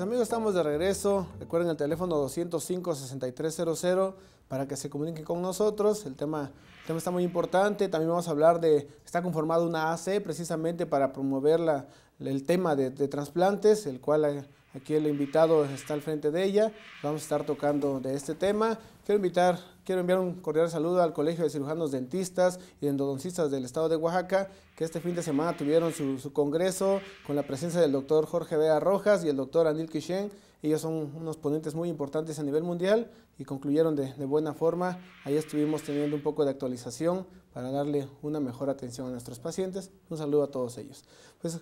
Pues, amigos, estamos de regreso. Recuerden el teléfono 205-6300 para que se comuniquen con nosotros. El tema, tema está muy importante. También vamos a hablar de, está conformado una AC precisamente para promover la, el tema de, de trasplantes, el cual eh, Aquí el invitado está al frente de ella. Vamos a estar tocando de este tema. Quiero invitar, quiero enviar un cordial saludo al Colegio de Cirujanos Dentistas y Endodoncistas del Estado de Oaxaca, que este fin de semana tuvieron su, congreso con la presencia del doctor Jorge Vea Rojas y el doctor Anil Kishen. Ellos son unos ponentes muy importantes a nivel mundial y concluyeron de, buena forma. Ahí estuvimos teniendo un poco de actualización para darle una mejor atención a nuestros pacientes. Un saludo a todos ellos. Pues,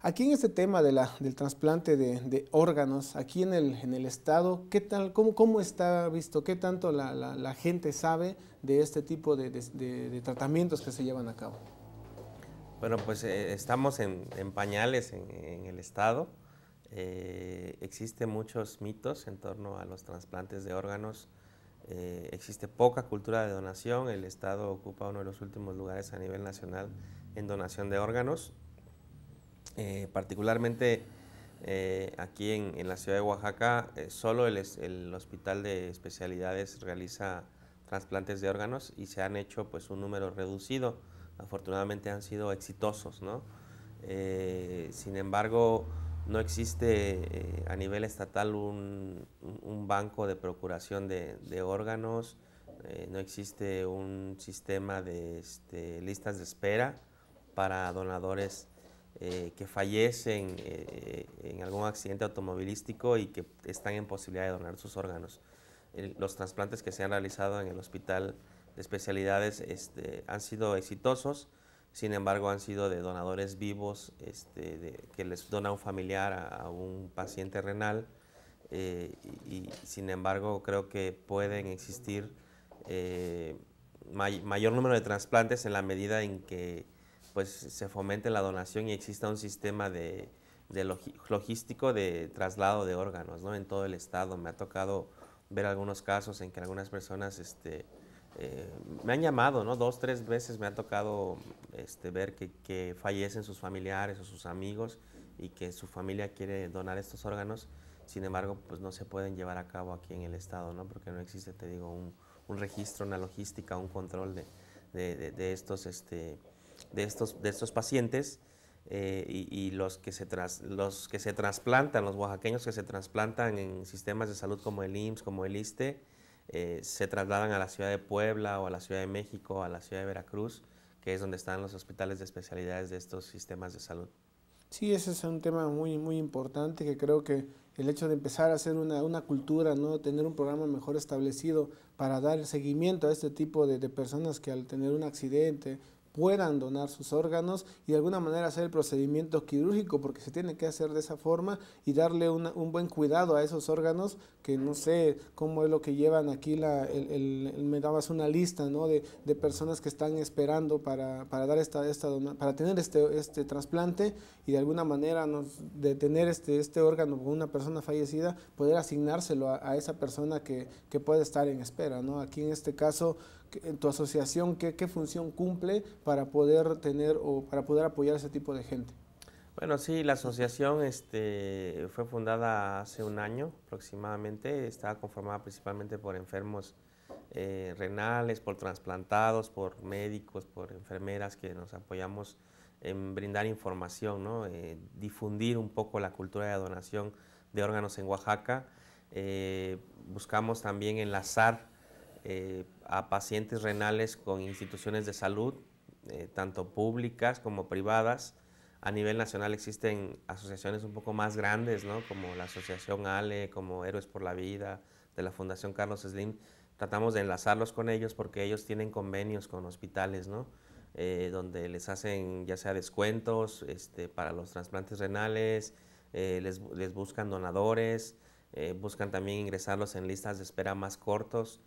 Aquí en este tema del trasplante de, órganos, aquí en el, Estado, tal, cómo, está visto? ¿Qué tanto la, gente sabe de este tipo de, tratamientos que se llevan a cabo? Bueno, pues eh, estamos en, pañales en, el Estado. Eh, existen muchos mitos en torno a los trasplantes de órganos. Eh, existe poca cultura de donación. El Estado ocupa uno de los últimos lugares a nivel nacional en donación de órganos. Eh, particularmente eh, aquí en, la ciudad de Oaxaca, eh, solo el, Hospital de Especialidades realiza trasplantes de órganos y se han hecho pues un número reducido. Afortunadamente han sido exitosos, ¿no? sin embargo, no existe a nivel estatal un, banco de procuración de, órganos, no existe un sistema de este, listas de espera para donadores eh, que fallecen eh, en algún accidente automovilístico y que están en posibilidad de donar sus órganos. los trasplantes que se han realizado en el hospital de especialidades este, han sido exitosos, sin embargo han sido de donadores vivos este, que les dona un familiar a, un paciente renal eh, y, sin embargo creo que pueden existir mayor número de trasplantes en la medida en que pues se fomente la donación y exista un sistema de, logístico de traslado de órganos ¿no? en todo el estado. Me ha tocado ver algunos casos en que algunas personas este, eh, me han llamado, ¿no? dos, tres veces me ha tocado este, ver que, fallecen sus familiares o sus amigos y que su familia quiere donar estos órganos, sin embargo, pues no se pueden llevar a cabo aquí en el estado, ¿no? porque no existe, te digo, un, registro, una logística, un control de, estos... Este, de estos, de estos pacientes eh, y, los, que se los que se trasplantan, los oaxaqueños que se trasplantan en sistemas de salud como el IMSS, como el ISTE, eh, se trasladan a la ciudad de Puebla o a la ciudad de México, a la ciudad de Veracruz, que es donde están los hospitales de especialidades de estos sistemas de salud. Sí, ese es un tema muy, muy importante que creo que el hecho de empezar a hacer una, cultura, ¿no? tener un programa mejor establecido para dar seguimiento a este tipo de personas que al tener un accidente puedan donar sus órganos y de alguna manera hacer el procedimiento quirúrgico, porque se tiene que hacer de esa forma y darle un buen cuidado a esos órganos, que no sé cómo es lo que llevan aquí, me dabas una lista de, personas que están esperando para, dar esta, esta para tener este, este trasplante y de alguna manera nos, de tener este, este órgano con una persona fallecida, poder asignárselo a, esa persona que, que puede estar en espera. ¿no? Aquí en este caso en tu asociación, qué, función cumple para poder tener o para poder apoyar a ese tipo de gente? Bueno, sí, la asociación este, fue fundada hace un año aproximadamente. Está conformada principalmente por enfermos eh, renales, por trasplantados, por médicos, por enfermeras que nos apoyamos en brindar información, eh, difundir un poco la cultura de donación de órganos en Oaxaca. Eh, buscamos también enlazar a pacientes renales con instituciones de salud, eh, tanto públicas como privadas. A nivel nacional existen asociaciones un poco más grandes, ¿no? como la Asociación ALE, como Héroes por la Vida, de la Fundación Carlos Slim. Tratamos de enlazarlos con ellos porque ellos tienen convenios con hospitales, ¿no? Eh, donde les hacen ya sea descuentos este, para los trasplantes renales, eh, les, les, buscan donadores, buscan también ingresarlos en listas de espera más cortos.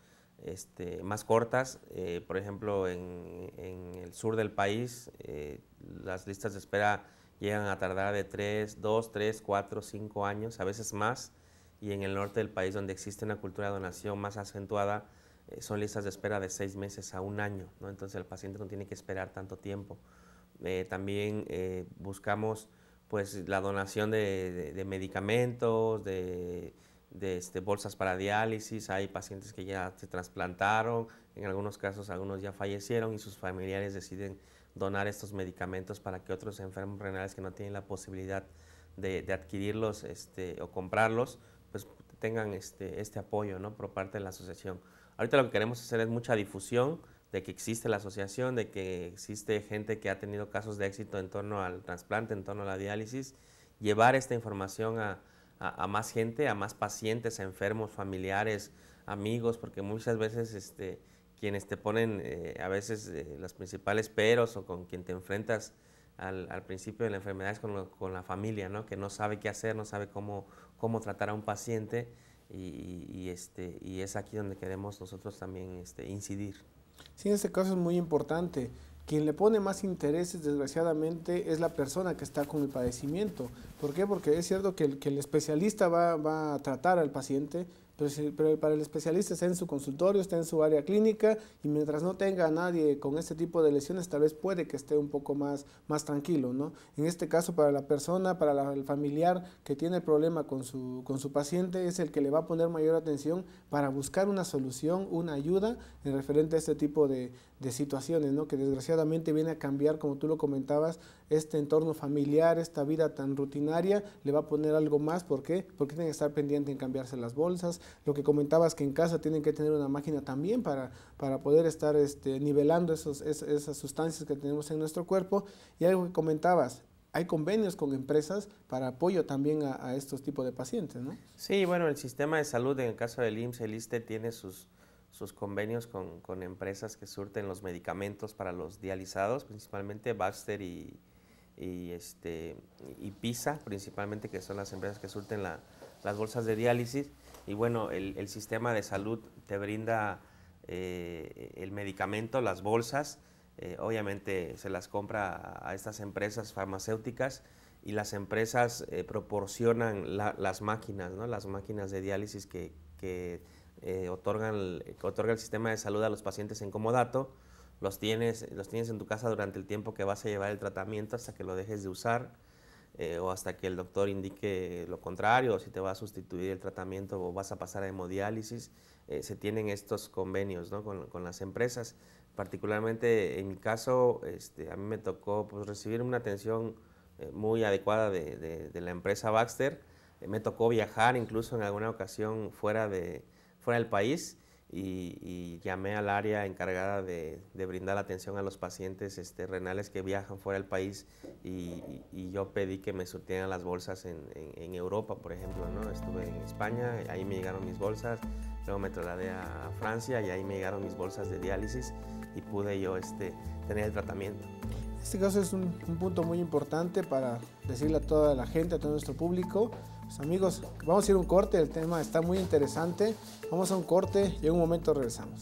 Este, más cortas. Eh, por ejemplo, en, el sur del país, eh, las listas de espera llegan a tardar de 3, 2, 3, 4, 5 años, a veces más. Y en el norte del país, donde existe una cultura de donación más acentuada, eh, son listas de espera de 6 meses a un año. Entonces el paciente no tiene que esperar tanto tiempo. también buscamos pues, la donación de medicamentos, de de este, bolsas para diálisis, hay pacientes que ya se trasplantaron, en algunos casos algunos ya fallecieron y sus familiares deciden donar estos medicamentos para que otros enfermos renales que no tienen la posibilidad de, de adquirirlos este, o comprarlos, pues tengan este, este apoyo ¿no? por parte de la asociación. Ahorita lo que queremos hacer es mucha difusión de que existe la asociación, de que existe gente que ha tenido casos de éxito en torno al trasplante, en torno a la diálisis, llevar esta información a, a, más gente, a más pacientes, a enfermos, familiares, amigos, porque muchas veces este, quienes te ponen eh, a veces eh, los principales peros o con quien te enfrentas al, principio de la enfermedad es con, la familia, ¿no? que no sabe qué hacer, no sabe cómo, cómo tratar a un paciente y, y este, y es aquí donde queremos nosotros también este, incidir. Sí, en este caso es muy importante quien le pone más intereses, desgraciadamente, es la persona que está con el padecimiento. ¿Por qué? Porque es cierto que el, especialista va, a tratar al paciente, pero, para el especialista está en su consultorio, está en su área clínica, y mientras no tenga a nadie con este tipo de lesiones, tal vez puede que esté un poco más, tranquilo, ¿no? En este caso, para la persona, para el familiar que tiene el problema con su, con su paciente, es el que le va a poner mayor atención para buscar una solución, una ayuda en referente a este tipo de, de situaciones, ¿no? Que desgraciadamente viene a cambiar, como tú lo comentabas, este entorno familiar, esta vida tan rutinaria, le va a poner algo más, ¿por qué? Porque tienen que estar pendiente en cambiarse las bolsas, lo que comentabas que en casa tienen que tener una máquina también para, para poder estar este, nivelando esos, esas sustancias que tenemos en nuestro cuerpo, y algo que comentabas, hay convenios con empresas para apoyo también a, estos tipos de pacientes, ¿no? Sí, bueno, el sistema de salud, en el caso del IMSS, el tiene sus sus convenios con, con, empresas que surten los medicamentos para los dializados, principalmente Baxter y, y, este, y PISA, principalmente que son las empresas que surten las bolsas de diálisis. Y bueno, el, sistema de salud te brinda eh, el medicamento, las bolsas, eh, obviamente se las compra a estas empresas farmacéuticas y las empresas eh, proporcionan las máquinas, ¿no? las máquinas de diálisis que, que eh, otorgan otorga el sistema de salud a los pacientes en comodato. Los tienes, los tienes en tu casa durante el tiempo que vas a llevar el tratamiento hasta que lo dejes de usar eh, o hasta que el doctor indique lo contrario o si te va a sustituir el tratamiento o vas a pasar a hemodiálisis. Eh, se tienen estos convenios ¿no? con, con, las empresas. Particularmente en mi caso, este, a mí me tocó pues, recibir una atención muy adecuada de, de la empresa Baxter. me tocó viajar incluso en alguna ocasión fuera de, fuera del país y, llamé al área encargada de, brindar atención a los pacientes este, renales que viajan fuera del país y, yo pedí que me surtieran las bolsas en, Europa, por ejemplo. ¿no? Estuve en España, ahí me llegaron mis bolsas, luego me trasladé a Francia y ahí me llegaron mis bolsas de diálisis y pude yo este, tener el tratamiento. Este caso es un, un punto muy importante para decirle a toda la gente, a todo nuestro público, pues, amigos, vamos a ir a un corte, el tema está muy interesante. Vamos a un corte y en un momento regresamos.